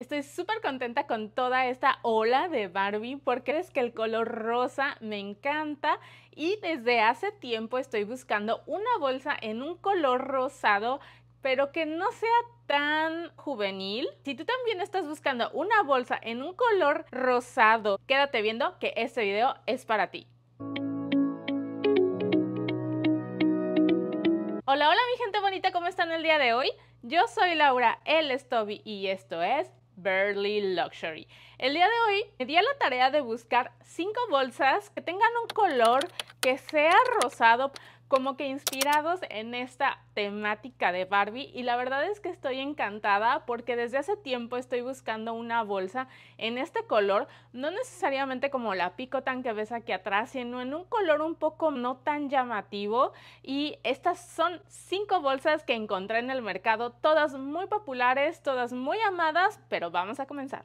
Estoy súper contenta con toda esta ola de Barbie porque es que el color rosa me encanta y desde hace tiempo estoy buscando una bolsa en un color rosado pero que no sea tan juvenil. Si tú también estás buscando una bolsa en un color rosado, quédate viendo que este video es para ti. Hola, hola mi gente bonita, ¿cómo están el día de hoy? Yo soy Laura es Toby y esto es Barely Luxury. El día de hoy me di a la tarea de buscar cinco bolsas que tengan un color que sea rosado como que inspirados en esta temática de Barbie y la verdad es que estoy encantada porque desde hace tiempo estoy buscando una bolsa en este color, no necesariamente como la picotan que ves aquí atrás, sino en un color un poco no tan llamativo y estas son cinco bolsas que encontré en el mercado, todas muy populares, todas muy amadas, pero vamos a comenzar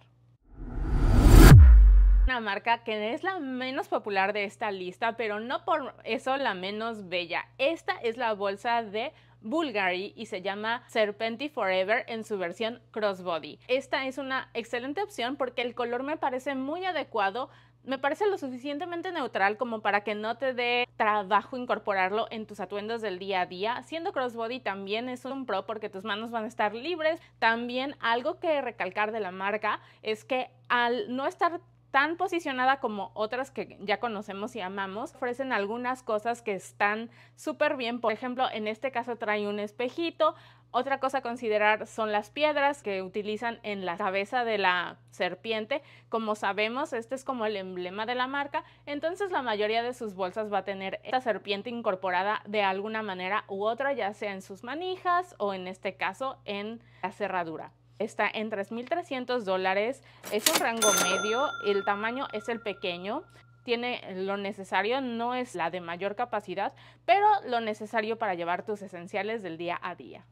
una marca que es la menos popular de esta lista, pero no por eso la menos bella. Esta es la bolsa de Bulgari y se llama Serpenti Forever en su versión crossbody. Esta es una excelente opción porque el color me parece muy adecuado me parece lo suficientemente neutral como para que no te dé trabajo incorporarlo en tus atuendos del día a día. Siendo crossbody también es un pro porque tus manos van a estar libres. También algo que recalcar de la marca es que al no estar tan posicionada como otras que ya conocemos y amamos. Ofrecen algunas cosas que están súper bien. Por ejemplo, en este caso trae un espejito. Otra cosa a considerar son las piedras que utilizan en la cabeza de la serpiente. Como sabemos, este es como el emblema de la marca. Entonces la mayoría de sus bolsas va a tener esta serpiente incorporada de alguna manera u otra, ya sea en sus manijas o en este caso en la cerradura está en 3.300 dólares. Es un rango medio, el tamaño es el pequeño. Tiene lo necesario, no es la de mayor capacidad, pero lo necesario para llevar tus esenciales del día a día.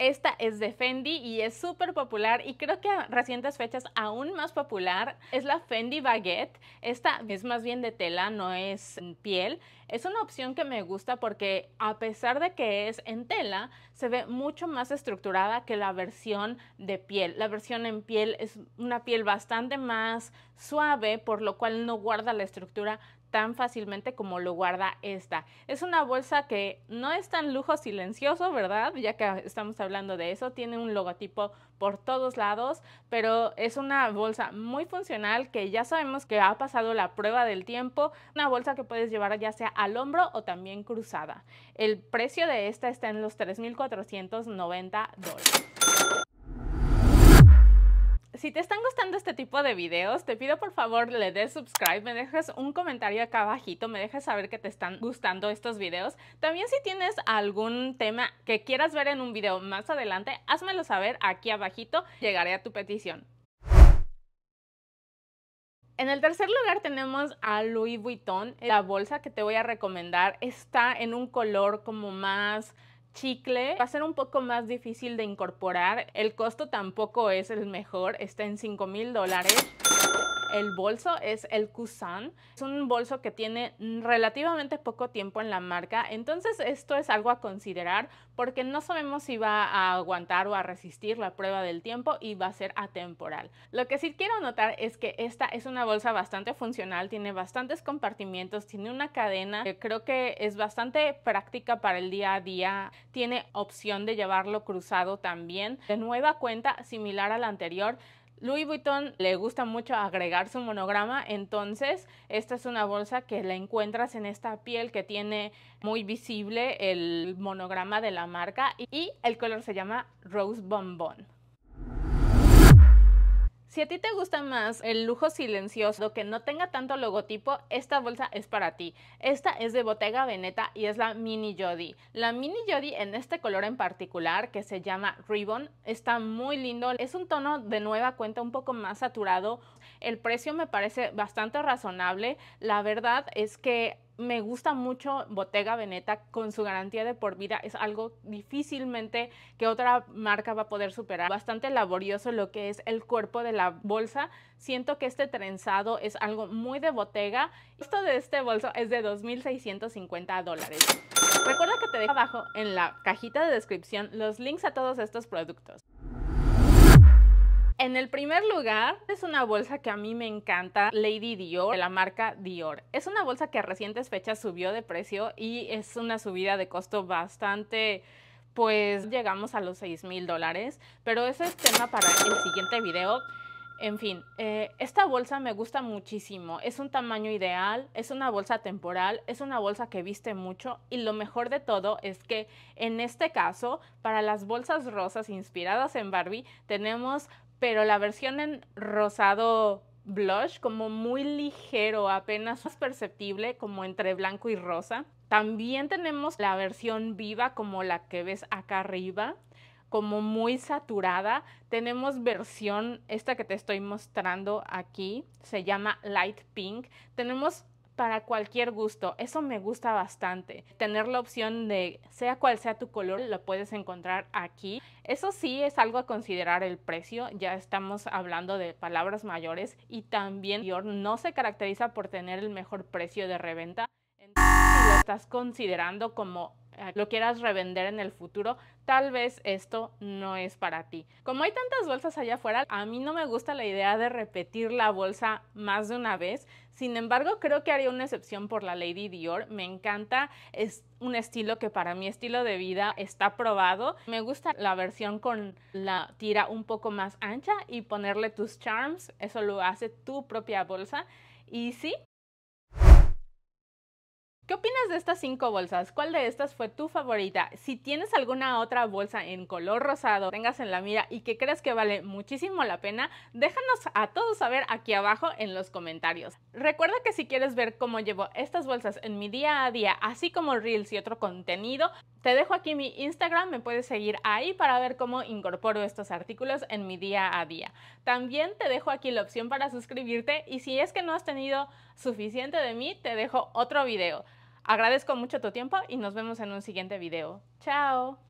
Esta es de Fendi y es súper popular y creo que a recientes fechas aún más popular es la Fendi Baguette. Esta es más bien de tela, no es piel. Es una opción que me gusta porque a pesar de que es en tela, se ve mucho más estructurada que la versión de piel. La versión en piel es una piel bastante más suave, por lo cual no guarda la estructura tan fácilmente como lo guarda esta. Es una bolsa que no es tan lujo silencioso, ¿verdad? Ya que estamos hablando de eso, tiene un logotipo por todos lados, pero es una bolsa muy funcional que ya sabemos que ha pasado la prueba del tiempo, una bolsa que puedes llevar ya sea al hombro o también cruzada. El precio de esta está en los 3.490 dólares si te están gustando este tipo de videos, te pido por favor le des subscribe, me dejes un comentario acá abajito, me dejes saber que te están gustando estos videos. También si tienes algún tema que quieras ver en un video más adelante, házmelo saber aquí abajito, llegaré a tu petición. En el tercer lugar tenemos a Louis Vuitton. La bolsa que te voy a recomendar está en un color como más chicle va a ser un poco más difícil de incorporar. El costo tampoco es el mejor, está en cinco mil dólares. El bolso es el Kusan. Es un bolso que tiene relativamente poco tiempo en la marca. Entonces esto es algo a considerar porque no sabemos si va a aguantar o a resistir la prueba del tiempo y va a ser atemporal. Lo que sí quiero notar es que esta es una bolsa bastante funcional, tiene bastantes compartimientos, tiene una cadena que creo que es bastante práctica para el día a día, tiene opción de llevarlo cruzado también. De nueva cuenta, similar a la anterior, Louis Vuitton le gusta mucho agregar su monograma, entonces esta es una bolsa que la encuentras en esta piel que tiene muy visible el monograma de la marca y el color se llama Rose Bonbon. Si a ti te gusta más el lujo silencioso, que no tenga tanto logotipo, esta bolsa es para ti. Esta es de Bottega Veneta y es la Mini Jodi. La Mini Jodi en este color en particular, que se llama Ribbon, está muy lindo. Es un tono de nueva cuenta un poco más saturado, el precio me parece bastante razonable. La verdad es que me gusta mucho Bottega Veneta con su garantía de por vida. Es algo difícilmente que otra marca va a poder superar. Bastante laborioso lo que es el cuerpo de la bolsa. Siento que este trenzado es algo muy de Bottega. Esto de este bolso es de 2.650 dólares. Recuerda que te dejo abajo en la cajita de descripción los links a todos estos productos. En el primer lugar, es una bolsa que a mí me encanta, Lady Dior, de la marca Dior. Es una bolsa que a recientes fechas subió de precio y es una subida de costo bastante pues llegamos a los 6 mil dólares, pero ese es tema para el siguiente video. En fin, eh, esta bolsa me gusta muchísimo, es un tamaño ideal, es una bolsa temporal, es una bolsa que viste mucho y lo mejor de todo es que en este caso, para las bolsas rosas inspiradas en Barbie, tenemos pero la versión en rosado blush, como muy ligero, apenas más perceptible, como entre blanco y rosa. También tenemos la versión viva, como la que ves acá arriba, como muy saturada. Tenemos versión, esta que te estoy mostrando aquí, se llama Light Pink. Tenemos para cualquier gusto. Eso me gusta bastante. Tener la opción de sea cual sea tu color, lo puedes encontrar aquí. Eso sí es algo a considerar el precio. Ya estamos hablando de palabras mayores y también Dior no se caracteriza por tener el mejor precio de reventa. Entonces, si lo estás considerando como eh, lo quieras revender en el futuro, tal vez esto no es para ti. Como hay tantas bolsas allá afuera, a mí no me gusta la idea de repetir la bolsa más de una vez. Sin embargo, creo que haría una excepción por la Lady Dior. Me encanta, es un estilo que para mi estilo de vida está probado. Me gusta la versión con la tira un poco más ancha y ponerle tus charms. Eso lo hace tu propia bolsa. Y sí, ¿Qué opinas de estas cinco bolsas? ¿Cuál de estas fue tu favorita? Si tienes alguna otra bolsa en color rosado, tengas en la mira y que creas que vale muchísimo la pena, déjanos a todos saber aquí abajo en los comentarios. Recuerda que si quieres ver cómo llevo estas bolsas en mi día a día, así como reels y otro contenido, te dejo aquí mi Instagram, me puedes seguir ahí para ver cómo incorporo estos artículos en mi día a día. También te dejo aquí la opción para suscribirte y si es que no has tenido suficiente de mí, te dejo otro video. Agradezco mucho tu tiempo y nos vemos en un siguiente video. ¡Chao!